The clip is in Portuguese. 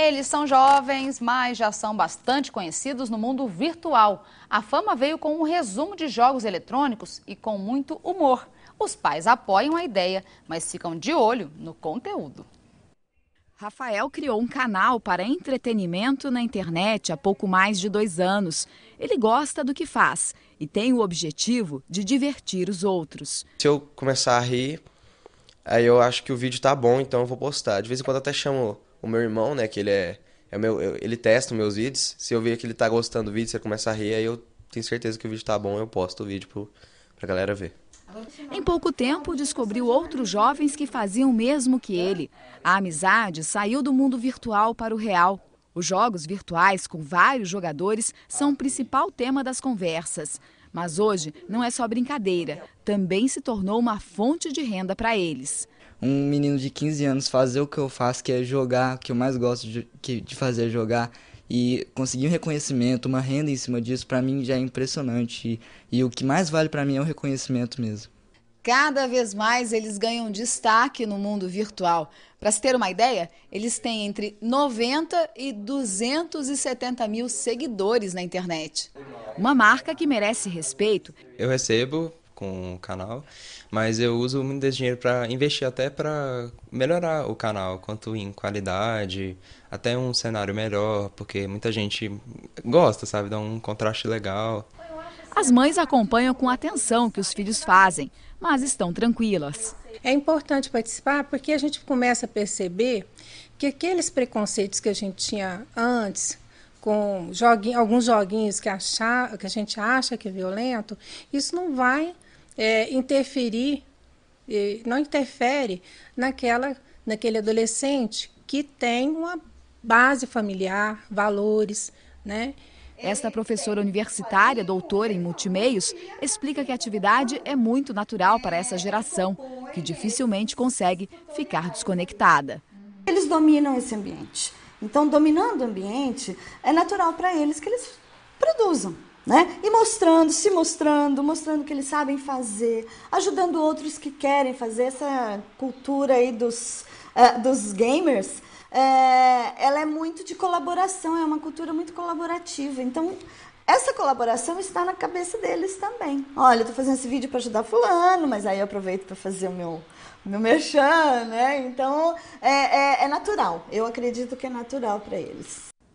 Eles são jovens, mas já são bastante conhecidos no mundo virtual. A fama veio com um resumo de jogos eletrônicos e com muito humor. Os pais apoiam a ideia, mas ficam de olho no conteúdo. Rafael criou um canal para entretenimento na internet há pouco mais de dois anos. Ele gosta do que faz e tem o objetivo de divertir os outros. Se eu começar a rir, aí eu acho que o vídeo tá bom, então eu vou postar. De vez em quando até chamo o meu irmão, né, que ele é. é meu, eu, ele testa meus vídeos. Se eu ver que ele tá gostando do vídeo, você começa a rir, aí eu tenho certeza que o vídeo tá bom, eu posto o vídeo pro, pra galera ver. Em pouco tempo, descobriu outros jovens que faziam o mesmo que ele. A amizade saiu do mundo virtual para o real. Os jogos virtuais com vários jogadores são o principal tema das conversas. Mas hoje não é só brincadeira, também se tornou uma fonte de renda para eles um menino de 15 anos fazer o que eu faço, que é jogar, o que eu mais gosto de, de fazer é jogar, e conseguir um reconhecimento, uma renda em cima disso, para mim já é impressionante. E, e o que mais vale para mim é o reconhecimento mesmo. Cada vez mais eles ganham destaque no mundo virtual. Para se ter uma ideia, eles têm entre 90 e 270 mil seguidores na internet. Uma marca que merece respeito. Eu recebo com o canal, mas eu uso muito desse dinheiro para investir até para melhorar o canal, quanto em qualidade, até um cenário melhor, porque muita gente gosta, sabe? Dá um contraste legal. As mães acompanham com atenção o que os filhos fazem, mas estão tranquilas. É importante participar porque a gente começa a perceber que aqueles preconceitos que a gente tinha antes, com joguinho, alguns joguinhos que, achar, que a gente acha que é violento, isso não vai é, interferir, é, não interfere naquela, naquele adolescente que tem uma base familiar, valores, né? Esta professora universitária, doutora em multimeios, explica que a atividade é muito natural para essa geração, que dificilmente consegue ficar desconectada. Eles dominam esse ambiente. Então, dominando o ambiente, é natural para eles que eles produzam. Né? E mostrando, se mostrando, mostrando que eles sabem fazer, ajudando outros que querem fazer essa cultura aí dos, uh, dos gamers. É, ela é muito de colaboração, é uma cultura muito colaborativa. Então, essa colaboração está na cabeça deles também. Olha, eu tô fazendo esse vídeo para ajudar fulano, mas aí eu aproveito para fazer o meu meu merchan, né? Então é, é, é natural. Eu acredito que é natural para eles.